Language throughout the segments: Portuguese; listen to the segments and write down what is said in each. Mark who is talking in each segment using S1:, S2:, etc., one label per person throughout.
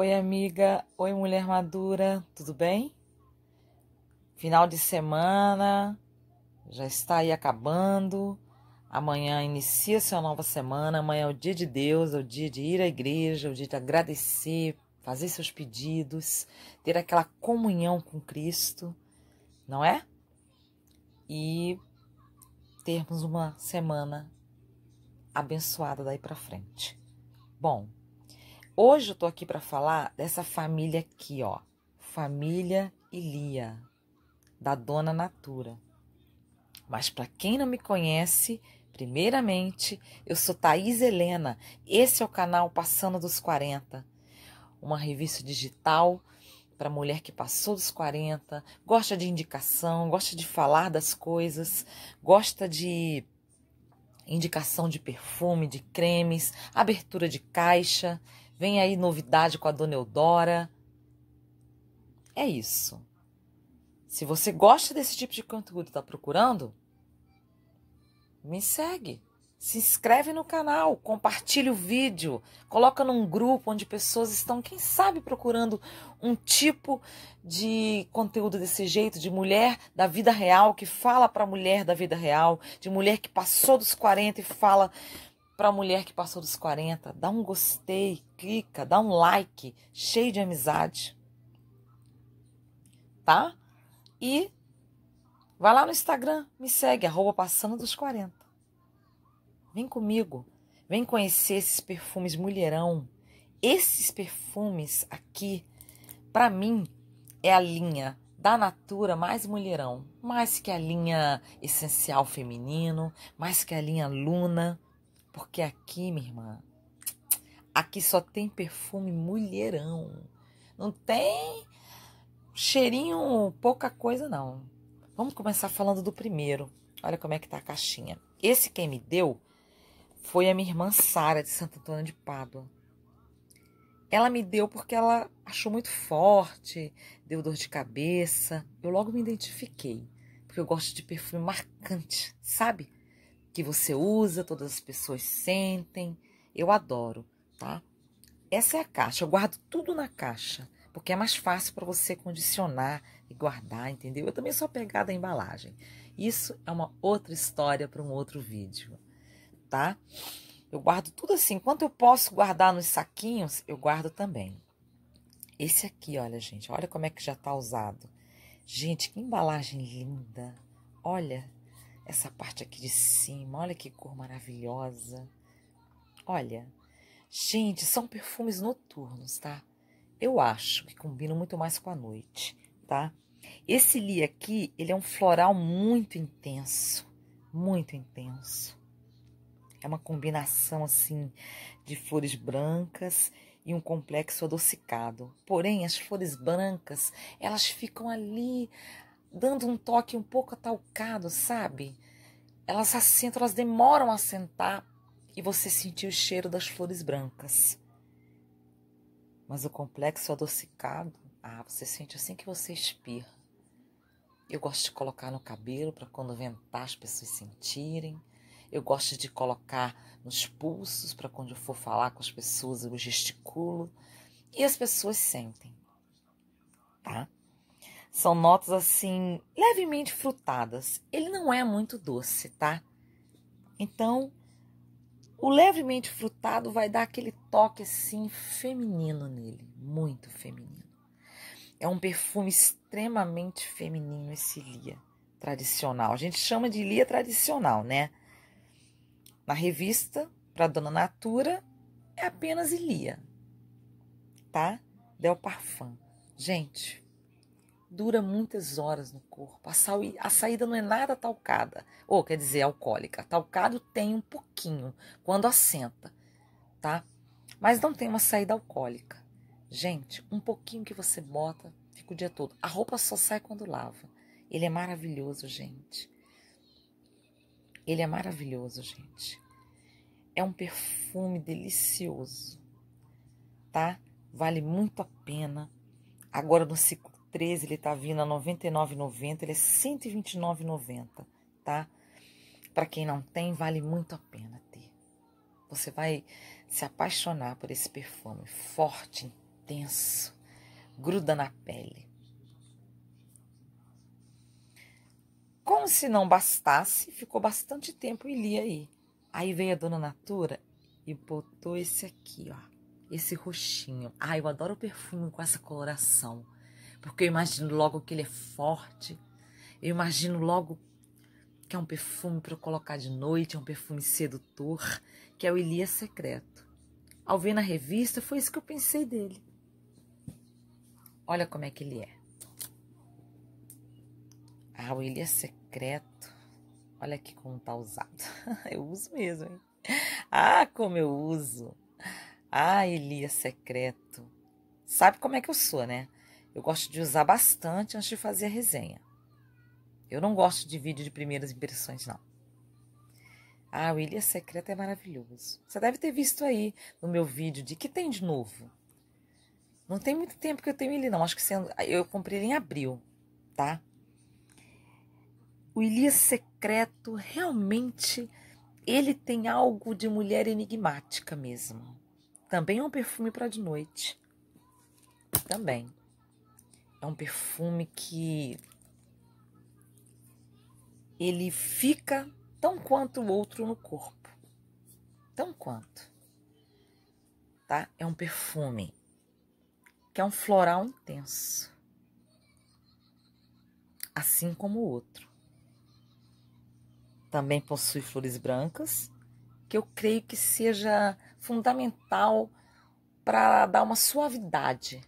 S1: Oi, amiga. Oi, mulher madura. Tudo bem? Final de semana já está aí acabando. Amanhã inicia-se a nova semana. Amanhã é o dia de Deus, é o dia de ir à igreja, é o dia de agradecer, fazer seus pedidos, ter aquela comunhão com Cristo, não é? E termos uma semana abençoada daí para frente. Bom, Hoje eu tô aqui para falar dessa família aqui, ó. Família Ilia, da dona Natura. Mas para quem não me conhece, primeiramente, eu sou Thaís Helena. Esse é o canal Passando dos 40, uma revista digital para mulher que passou dos 40, gosta de indicação, gosta de falar das coisas, gosta de indicação de perfume, de cremes, abertura de caixa. Vem aí novidade com a Dona Eudora. É isso. Se você gosta desse tipo de conteúdo e está procurando, me segue. Se inscreve no canal, compartilha o vídeo, coloca num grupo onde pessoas estão, quem sabe, procurando um tipo de conteúdo desse jeito, de mulher da vida real que fala para mulher da vida real, de mulher que passou dos 40 e fala para a mulher que passou dos 40, dá um gostei, clica, dá um like, cheio de amizade. Tá? E vai lá no Instagram, me segue, arroba passando dos 40. Vem comigo, vem conhecer esses perfumes mulherão. Esses perfumes aqui, para mim, é a linha da Natura mais mulherão, mais que a linha essencial feminino, mais que a linha Luna. Porque aqui, minha irmã, aqui só tem perfume mulherão. Não tem cheirinho, pouca coisa, não. Vamos começar falando do primeiro. Olha como é que tá a caixinha. Esse quem me deu foi a minha irmã Sara, de Santo Antônio de Pádua. Ela me deu porque ela achou muito forte, deu dor de cabeça. Eu logo me identifiquei, porque eu gosto de perfume marcante, sabe? que você usa, todas as pessoas sentem. Eu adoro, tá? Essa é a caixa. Eu guardo tudo na caixa, porque é mais fácil para você condicionar e guardar, entendeu? Eu também sou apegada à embalagem. Isso é uma outra história para um outro vídeo, tá? Eu guardo tudo assim. Quanto eu posso guardar nos saquinhos, eu guardo também. Esse aqui, olha, gente, olha como é que já tá usado. Gente, que embalagem linda. Olha, essa parte aqui de cima. Olha que cor maravilhosa. Olha, gente, são perfumes noturnos, tá? Eu acho que combinam muito mais com a noite, tá? Esse li aqui, ele é um floral muito intenso, muito intenso. É uma combinação, assim, de flores brancas e um complexo adocicado. Porém, as flores brancas, elas ficam ali dando um toque um pouco atalcado, sabe? Elas assentam, elas demoram a sentar e você sentir o cheiro das flores brancas. Mas o complexo adocicado, ah, você sente assim que você expira. Eu gosto de colocar no cabelo para quando ventar as pessoas sentirem. Eu gosto de colocar nos pulsos para quando eu for falar com as pessoas eu gesticulo e as pessoas sentem, tá? São notas assim, levemente frutadas. Ele não é muito doce, tá? Então, o levemente frutado vai dar aquele toque assim feminino nele, muito feminino. É um perfume extremamente feminino esse Lia tradicional. A gente chama de Lia tradicional, né? Na revista, para Dona Natura, é apenas Lia, tá? Del Parfum. Gente, dura muitas horas no corpo. A, sa a saída não é nada talcada, ou quer dizer, alcoólica. Talcado tem um pouquinho quando assenta, tá? Mas não tem uma saída alcoólica. Gente, um pouquinho que você bota, fica o dia todo. A roupa só sai quando lava. Ele é maravilhoso, gente. Ele é maravilhoso, gente. É um perfume delicioso, tá? Vale muito a pena. Agora no ciclo 13, ele tá vindo a 99,90, ele é 129,90, tá? Para quem não tem, vale muito a pena ter. Você vai se apaixonar por esse perfume forte, intenso, gruda na pele. Como se não bastasse, ficou bastante tempo e li aí. Aí veio a dona Natura e botou esse aqui, ó. Esse roxinho. Ah, eu adoro o perfume com essa coloração porque eu imagino logo que ele é forte, eu imagino logo que é um perfume para colocar de noite, é um perfume sedutor, que é o Elias Secreto. Ao ver na revista, foi isso que eu pensei dele. Olha como é que ele é. Ah, o Elias Secreto. Olha aqui como tá usado. eu uso mesmo, hein? Ah, como eu uso. Ah, Elias Secreto. Sabe como é que eu sou, né? Eu gosto de usar bastante antes de fazer a resenha. Eu não gosto de vídeo de primeiras impressões, não. Ah, o Ilha Secreta é maravilhoso. Você deve ter visto aí no meu vídeo de que tem de novo. Não tem muito tempo que eu tenho ele, não. Acho que sendo, eu comprei ele em abril, tá? O Ilha é Secreto realmente ele tem algo de mulher enigmática mesmo. Também é um perfume para de noite. Também. É um perfume que ele fica tão quanto o outro no corpo. Tão quanto. Tá? É um perfume que é um floral intenso. Assim como o outro. Também possui flores brancas, que eu creio que seja fundamental para dar uma suavidade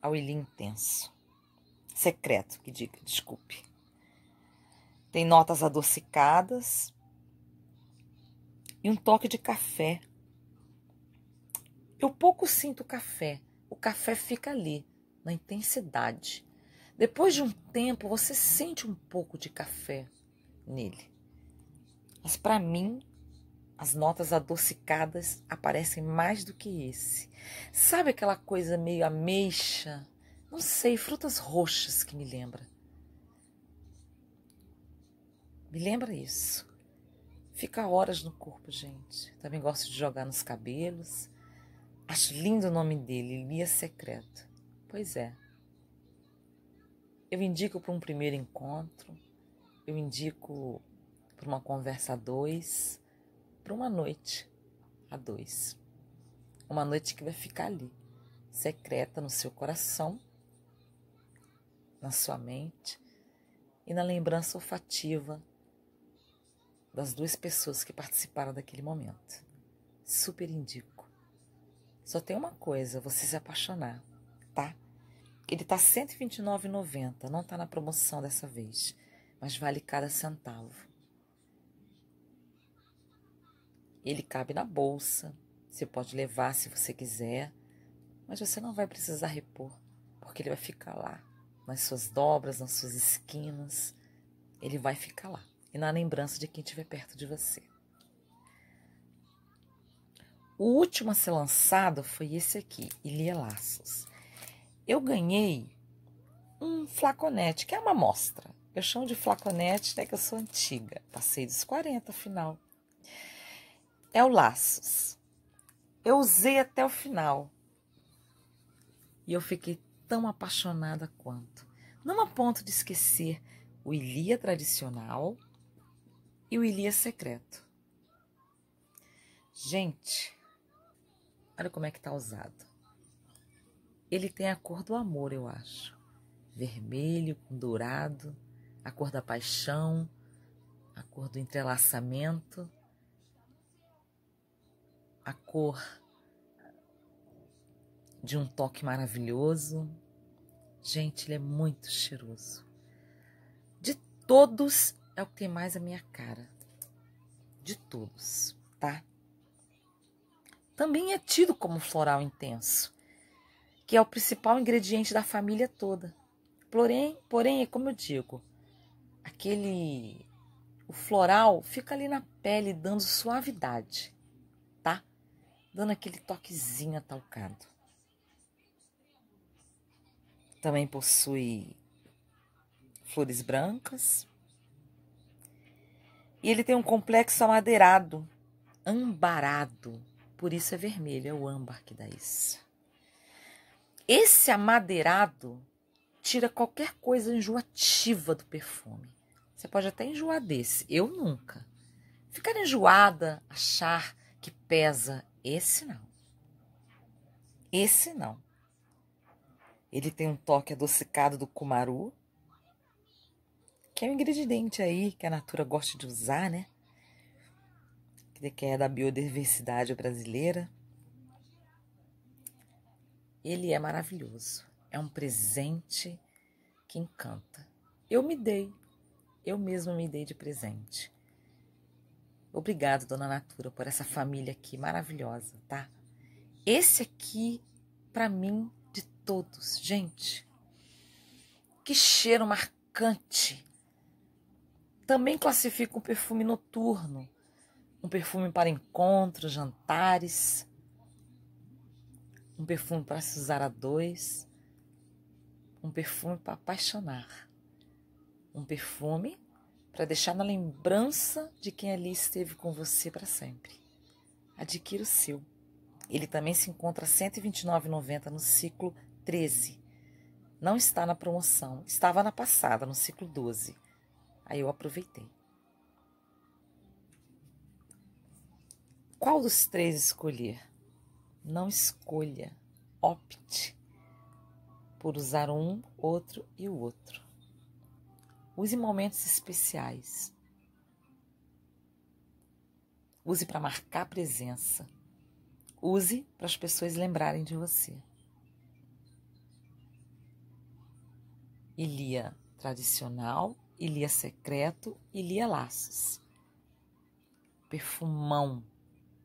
S1: ao ilhinho intenso. Secreto, que diga, desculpe. Tem notas adocicadas e um toque de café. Eu pouco sinto café. O café fica ali, na intensidade. Depois de um tempo, você sente um pouco de café nele. Mas para mim, as notas adocicadas aparecem mais do que esse. Sabe aquela coisa meio ameixa? Não sei, frutas roxas que me lembra. Me lembra isso. Fica horas no corpo, gente. Também gosto de jogar nos cabelos. Acho lindo o nome dele, Lia Secreto. Pois é. Eu indico para um primeiro encontro, eu indico para uma conversa a dois para uma noite a dois. Uma noite que vai ficar ali, secreta no seu coração, na sua mente e na lembrança olfativa das duas pessoas que participaram daquele momento. Super indico. Só tem uma coisa, você se apaixonar, tá? Ele tá R$ 129,90, não tá na promoção dessa vez, mas vale cada centavo. Ele cabe na bolsa, você pode levar se você quiser, mas você não vai precisar repor, porque ele vai ficar lá, nas suas dobras, nas suas esquinas. Ele vai ficar lá e na lembrança de quem estiver perto de você. O último a ser lançado foi esse aqui, Ilia Laços. Eu ganhei um flaconete, que é uma amostra. Eu chamo de flaconete, né, que eu sou antiga. Passei dos 40, afinal é o laços. Eu usei até o final. E eu fiquei tão apaixonada quanto. Não a ponto de esquecer o Ilia tradicional e o Ilia secreto. Gente, olha como é que tá usado. Ele tem a cor do amor, eu acho. Vermelho com dourado, a cor da paixão, a cor do entrelaçamento a cor de um toque maravilhoso. Gente, ele é muito cheiroso. De todos, é o que tem mais a minha cara. De todos, tá? Também é tido como floral intenso, que é o principal ingrediente da família toda. Porém, porém, é como eu digo, aquele o floral fica ali na pele dando suavidade dando aquele toquezinho atalcado. Também possui flores brancas. E ele tem um complexo amadeirado, ambarado, por isso é vermelho, é o âmbar que dá isso. Esse amadeirado tira qualquer coisa enjoativa do perfume. Você pode até enjoar desse, eu nunca. Ficar enjoada, achar que pesa esse não. Esse não. Ele tem um toque adocicado do cumaru, que é um ingrediente aí que a natura gosta de usar, né? Que é da biodiversidade brasileira. Ele é maravilhoso. É um presente que encanta. Eu me dei, eu mesma me dei de presente. Obrigado, dona Natura, por essa família aqui maravilhosa, tá? Esse aqui, para mim, de todos, gente, que cheiro marcante. Também classifico um perfume noturno, um perfume para encontros, jantares, um perfume para se usar a dois, um perfume para apaixonar, um perfume para deixar na lembrança de quem ali esteve com você para sempre. Adquira o seu. Ele também se encontra R$ 129,90 no ciclo 13. Não está na promoção, estava na passada, no ciclo 12. Aí eu aproveitei. Qual dos três escolher? Não escolha, opte por usar um, outro e o outro. Use momentos especiais. Use para marcar presença. Use para as pessoas lembrarem de você. Ilia tradicional, Ilia secreto, Ilia laços. Perfumão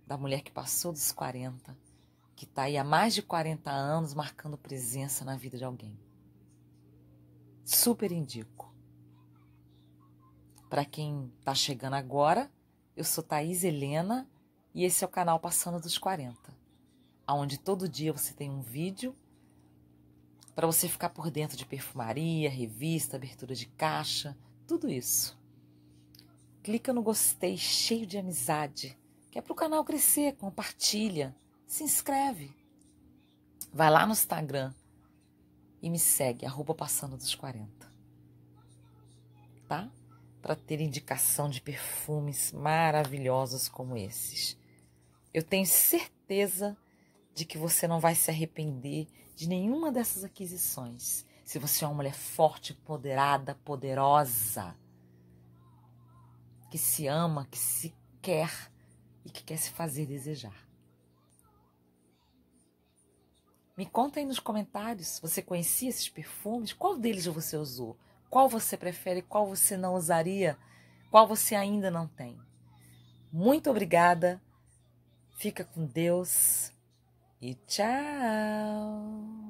S1: da mulher que passou dos 40, que está aí há mais de 40 anos marcando presença na vida de alguém. Super indico. Para quem está chegando agora, eu sou Thaís Helena e esse é o canal Passando dos 40, aonde todo dia você tem um vídeo para você ficar por dentro de perfumaria, revista, abertura de caixa, tudo isso. Clica no gostei cheio de amizade, que é para o canal crescer, compartilha, se inscreve. Vai lá no Instagram e me segue, arroba passando dos 40. Tá? para ter indicação de perfumes maravilhosos como esses. Eu tenho certeza de que você não vai se arrepender de nenhuma dessas aquisições. Se você é uma mulher forte, empoderada, poderosa, que se ama, que se quer e que quer se fazer desejar. Me conta aí nos comentários, você conhecia esses perfumes? Qual deles você usou? Qual você prefere, qual você não usaria, qual você ainda não tem. Muito obrigada, fica com Deus e tchau!